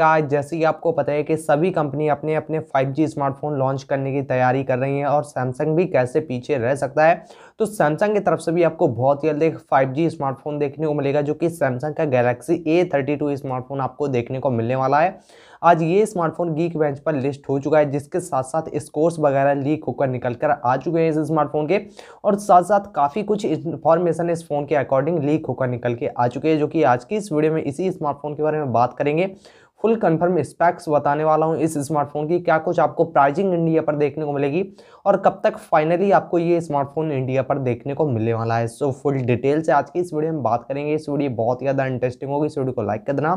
आज जैसे कि आपको पता है कि सभी कंपनी अपने अपने 5G स्मार्टफोन लॉन्च करने की तैयारी कर रही हैं और सैमसंग भी कैसे पीछे रह सकता है तो सैमसंग की तरफ से भी आपको बहुत ही जल्द एक 5G स्मार्टफोन देखने को मिलेगा जो कि सैमसंग का गैलेक्सी A32 स्मार्टफोन आपको देखने को मिलने वाला है आज ये स्मार्टफोन गीक बेंच पर लिस्ट हो चुका है जिसके साथ साथ स्कोर्स वगैरह लीक होकर निकल कर आ चुके हैं इस स्मार्टफोन के और साथ साथ काफ़ी कुछ इन्फॉर्मेशन इस फ़ोन के अकॉर्डिंग लीक होकर निकल के आ चुके हैं जो कि आज की इस वीडियो में इसी स्मार्टफोन के बारे में बात करेंगे फुल कंफर्म स्पेक्स बताने वाला हूँ इस स्मार्टफोन की क्या कुछ आपको प्राइजिंग इंडिया पर देखने को मिलेगी और कब तक फाइनली आपको ये स्मार्टफोन इंडिया पर देखने को मिलने वाला है सो फुल डिटेल से आज की इस वीडियो में बात करेंगे इस वीडियो बहुत ही ज़्यादा इंटरेस्टिंग होगी इस वीडियो को लाइक कर देना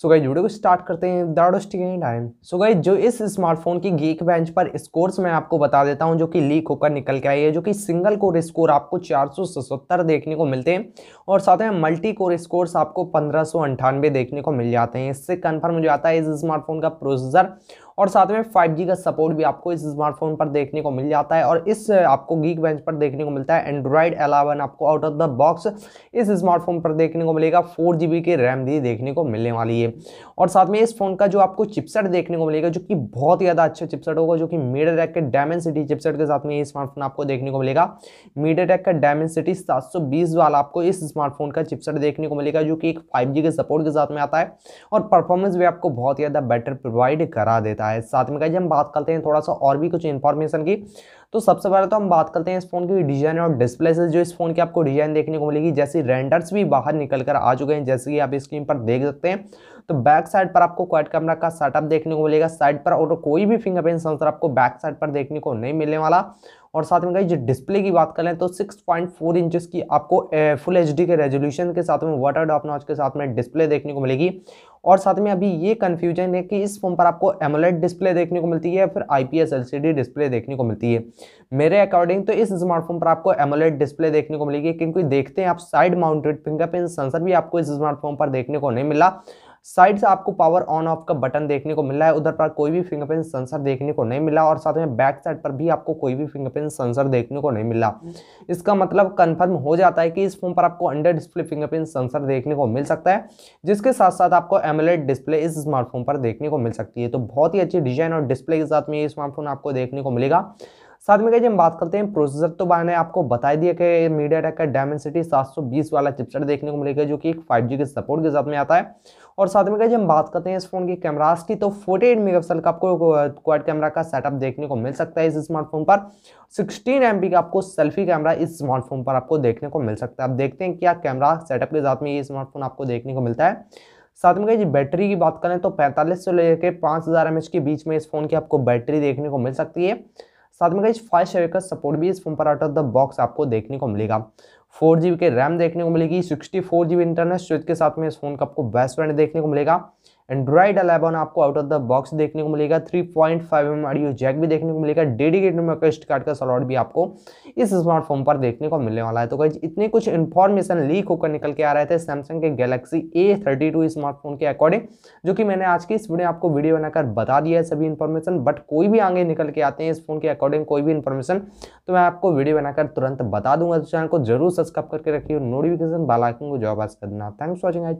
सो गाइज वीडियो को स्टार्ट करते हैं टाइम सो गाइज जो इस स्मार्टफोन की गेक बेंच पर स्कोर्स मैं आपको बता देता हूं जो कि लीक होकर निकल के आई है जो कि सिंगल कोर स्कोर आपको 477 देखने को मिलते हैं और साथ में मल्टी कोर स्कोर्स आपको पंद्रह देखने को मिल जाते हैं इससे कन्फर्म हो जाता है इस स्मार्टफोन का प्रोसेसर और साथ में 5G का सपोर्ट भी आपको इस स्मार्टफोन पर देखने को मिल जाता है और इस आपको गीक बेंच पर देखने को मिलता है एंड्रॉयड एलेवन आपको आउट ऑफ द बॉक्स इस स्मार्टफोन पर देखने को मिलेगा फोर की रैम भी देखने को मिलने वाली है और साथ में इस फोन का जो आपको चिपसेट देखने को मिलेगा जो कि बहुत ही ज़्यादा अच्छा चिपसेट होगा जो कि मीडिया टैक के डायमेंसिटी चिपसेट के साथ में ये स्मार्टफोन आपको देखने को मिलेगा मीडिया टैक का डायमेंसिटी सात वाला आपको इस स्मार्टफोन का चिपसेट देखने को मिलेगा जो कि एक 5G के सपोर्ट के साथ में आता है और परफॉर्मेंस भी आपको बहुत ही ज़्यादा बेटर प्रोवाइड करा देता है देता है साथ में कहीं हम बात करते हैं थोड़ा सा और भी कुछ इन्फॉर्मेशन की तो सबसे पहले तो हम बात करते हैं इस फ़ोन की डिज़ाइन और डिस्प्ले से जो इस फ़ोन की आपको डिज़ाइन देखने को मिलेगी जैसे रेंडर्स भी बाहर निकल कर आ चुके हैं जैसे कि आप स्क्रीन पर देख सकते हैं तो बैक साइड पर आपको क्वाइट कैमरा का सेटअप देखने को मिलेगा साइड पर और कोई भी फिंगरप्रिंट सेंसर आपको बैक साइड पर देखने को नहीं मिलने वाला और साथ में जो डिस्प्ले की बात करें तो 6.4 पॉइंट इंचेस की आपको फुल एच के रेजोल्यूशन के साथ में वाटर डॉप नॉच के साथ में डिस्प्ले देखने को मिलेगी और साथ में अभी ये कन्फ्यूजन है कि इस फोन पर आपको एमोलेट डिस्प्ले देखने को मिलती है या फिर आईपीएस एलसीडी डिस्प्ले देखने को मिलती है मेरे अकॉर्डिंग तो इस स्मार्टफोन पर आपको एमोलेट डिस्प्ले देखने को मिलेगी क्योंकि देखते हैं आप साइड माउंटेड फिंगरप्रिंट सेंसर भी आपको इस स्मार्टफोन पर देखने को नहीं मिला साइड से आपको पावर ऑन ऑफ का बटन देखने को मिला है उधर पर कोई भी फिंगरप्रिंट सेंसर देखने को नहीं मिला और साथ में बैक साइड पर भी आपको कोई भी फिंगरप्रिंट सेंसर देखने को नहीं मिला हम्म। इसका मतलब कन्फर्म हो जाता है कि इस फोन पर आपको अंडर डिस्प्ले फिंगरप्रिंट सेंसर देखने को मिल सकता है जिसके साथ साथ आपको एमलेट डिस्प्ले इस स्मार्टफोन पर देखने को मिल सकती है तो बहुत ही अच्छी डिजाइन और डिस्प्ले के साथ में ये स्मार्टफोन आपको देखने को मिलेगा साथ में कहीं हम बात करते हैं प्रोसेसर तो मैंने आपको बता दिया कि मीडिया टेक का डायमेंसिटी 720 वाला चिपसेट देखने को मिलेगा जो कि एक 5G के सपोर्ट के साथ में आता है और साथ में कहीं हम बात करते हैं इस फोन की कैमराज की तो 48 एट का आपको क्वाड कैमरा का सेटअप देखने को मिल सकता है इस स्मार्टफोन पर सिक्सटीन एम का आपको सेल्फी कैमरा इस स्मार्टफोन पर आपको देखने को मिल सकता है आप देखते हैं क्या कैमरा सेटअप के साथ में ये स्मार्टफोन आपको देखने को मिलता है साथ में जी बैटरी की बात करें तो 45 से लेकर 5000 हज़ार के बीच में इस फ़ोन की आपको बैटरी देखने को मिल सकती है साथ में गाइज फाइव शेयर का सपोर्ट भी इस फोन पर आउट ऑफ द बॉक्स आपको देखने को मिलेगा फोर जी के रैम देखने को मिलेगी sixty four G internal storage के साथ में इस फोन का आपको बेस्ट फ्रेंड देखने को मिलेगा एंड्रॉइड अलेवन आपको आउट ऑफ द बॉक्स देखने को मिलेगा three point five M audio jack भी देखने को मिलेगा डेडिकेटेड मेकस्ट कार्ड का सलॉट भी आपको इस स्मार्टफोन पर देखने को मिलने वाला है तो कहीं इतने कुछ इन्फॉर्मेशन लीक होकर निकल के आ रहे थे सैमसंग के Galaxy A thirty two smartphone के अकॉर्डिंग जो कि मैंने आज की इस वीडियो आपको वीडियो बनाकर बता दिया है सभी इन्फॉर्मेशन बट कोई भी आगे निकल के आते हैं इस फोन के अकॉर्डिंग कोई भी इन्फॉर्मेशन तो मैं आपको वीडियो बनाकर तुरंत बता दूंगा चैनल तो को जरूर सब्सक्राइब करके रखिए नोटिफिकेशन बालाइकन को जॉब आज करना थैंक्स वॉचिंग आज